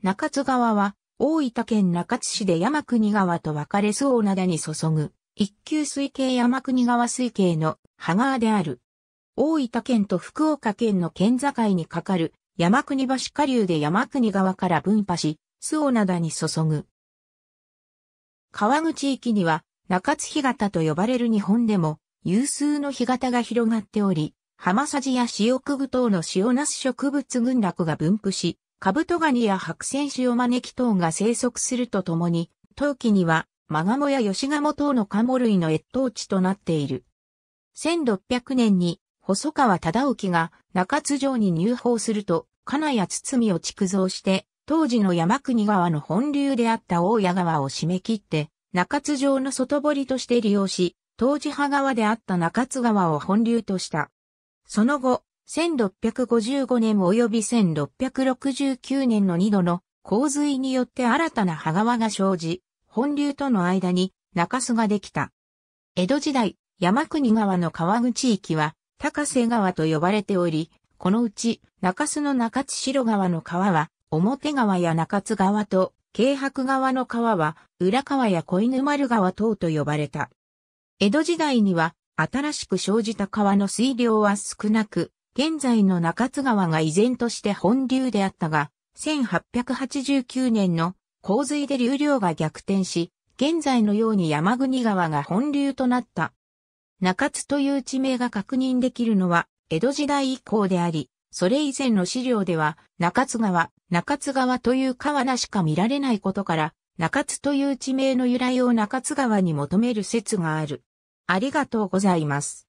中津川は、大分県中津市で山国川と分かれそう灘に注ぐ、一級水系山国川水系の羽川である。大分県と福岡県の県境に架かる山国橋下流で山国川から分派し、須灘に注ぐ。川口域には中津干潟と呼ばれる日本でも有数の干潟が広がっており、浜さじや塩くぐ等の塩なす植物群落が分布し、カブトガニや白線種を招き等が生息するとともに、陶器にはマガモやヨシガモ等のカモ類の越冬地となっている。1600年に細川忠興が中津城に入宝すると、金谷堤を築造して、当時の山国川の本流であった大谷川を締め切って、中津城の外堀として利用し、当時派川であった中津川を本流とした。その後、1655年及び1669年の2度の洪水によって新たな羽川が生じ、本流との間に中州ができた。江戸時代、山国川の川口域は高瀬川と呼ばれており、このうち中州の中津城川の川は表川や中津川と京白川の川は浦川や小犬丸川等と呼ばれた。江戸時代には新しく生じた川の水量は少なく、現在の中津川が依然として本流であったが、1889年の洪水で流量が逆転し、現在のように山国川が本流となった。中津という地名が確認できるのは江戸時代以降であり、それ以前の資料では中津川、中津川という川名しか見られないことから、中津という地名の由来を中津川に求める説がある。ありがとうございます。